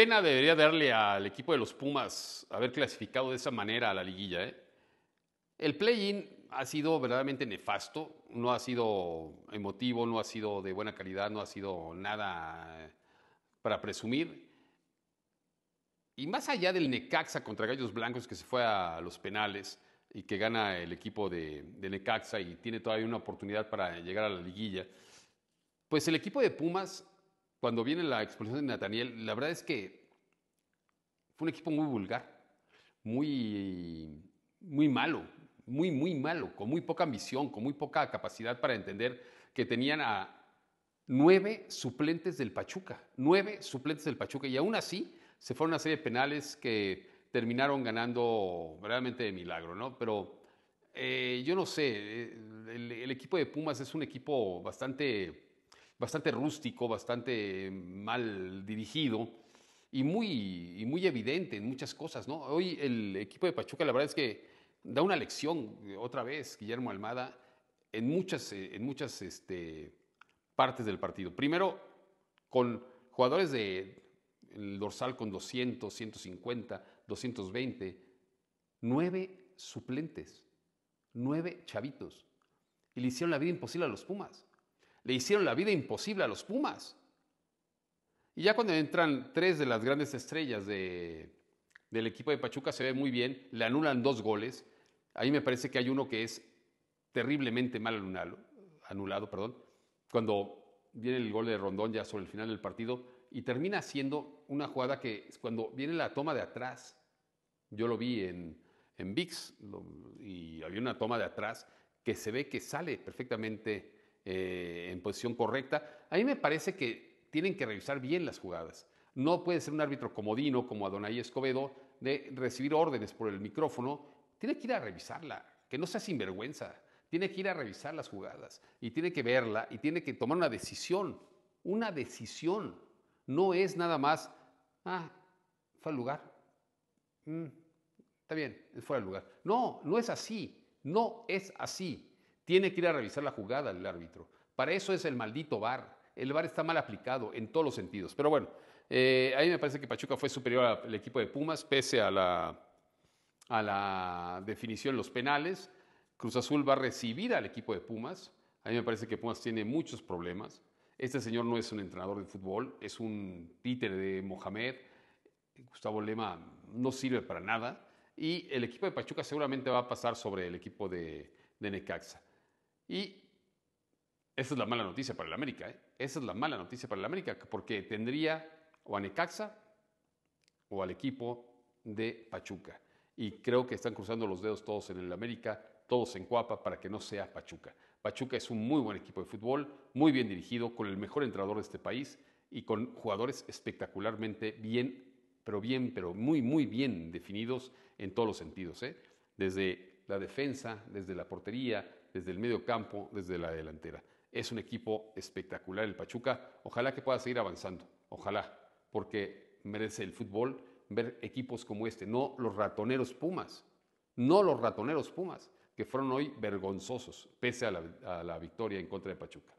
Pena debería darle al equipo de los Pumas haber clasificado de esa manera a la liguilla. ¿eh? El play-in ha sido verdaderamente nefasto, no ha sido emotivo, no ha sido de buena calidad, no ha sido nada para presumir. Y más allá del Necaxa contra Gallos Blancos que se fue a los penales y que gana el equipo de, de Necaxa y tiene todavía una oportunidad para llegar a la liguilla, pues el equipo de Pumas cuando viene la exposición de Nathaniel, la verdad es que fue un equipo muy vulgar, muy, muy malo, muy, muy malo, con muy poca ambición, con muy poca capacidad para entender que tenían a nueve suplentes del Pachuca, nueve suplentes del Pachuca, y aún así se fueron a una serie de penales que terminaron ganando realmente de milagro, ¿no? Pero eh, yo no sé, eh, el equipo de Pumas es un equipo bastante bastante rústico, bastante eh, mal dirigido y muy, muy evidente en muchas cosas. ¿no? Hoy el equipo de Pachuca, la verdad es que da una lección eh, otra vez, Guillermo Almada, en muchas, eh, en muchas este, partes del partido. Primero, con jugadores de dorsal con 200, 150, 220, nueve suplentes, nueve chavitos. Y le hicieron la vida imposible a los Pumas le hicieron la vida imposible a los Pumas. Y ya cuando entran tres de las grandes estrellas del equipo de Pachuca, se ve muy bien, le anulan dos goles. Ahí me parece que hay uno que es terriblemente mal anulado, anulado perdón, cuando viene el gol de Rondón ya sobre el final del partido y termina siendo una jugada que cuando viene la toma de atrás, yo lo vi en, en VIX y había una toma de atrás que se ve que sale perfectamente eh, en posición correcta. A mí me parece que tienen que revisar bien las jugadas. No puede ser un árbitro comodino como a Adonai Escobedo de recibir órdenes por el micrófono. Tiene que ir a revisarla, que no sea sinvergüenza. Tiene que ir a revisar las jugadas y tiene que verla y tiene que tomar una decisión. Una decisión. No es nada más, ah, fue al lugar. Mm, está bien, fue al lugar. No, no es así. No es así. Tiene que ir a revisar la jugada el árbitro. Para eso es el maldito VAR. El VAR está mal aplicado en todos los sentidos. Pero bueno, ahí eh, a mí me parece que Pachuca fue superior al equipo de Pumas, pese a la, definición los penales. Cruz Azul va a recibir al equipo de Pumas. A mí me parece que Pumas tiene muchos problemas. Este señor no es un entrenador de fútbol, es un títere de Mohamed. Gustavo Lema no sirve para nada. Y el equipo de Pachuca seguramente va a pasar sobre el equipo de Necaxa. Y esa es la mala noticia para el América. ¿eh? Esa es la mala noticia para el América, porque tendría o a Necaxa o al equipo de Pachuca. Y creo que están cruzando los dedos todos en el América, todos en Cuapa, para que no sea Pachuca. Pachuca es un muy buen equipo de fútbol, muy bien dirigido, con el mejor entrenador de este país y con jugadores espectacularmente bien, pero bien, pero muy, muy bien definidos en todos los sentidos. ¿eh? Desde la defensa, desde la portería, desde el medio campo, desde la delantera. Es un equipo espectacular el Pachuca. Ojalá que pueda seguir avanzando. Ojalá, porque merece el fútbol ver equipos como este, no los ratoneros Pumas, no los ratoneros Pumas, que fueron hoy vergonzosos, pese a la, a la victoria en contra de Pachuca.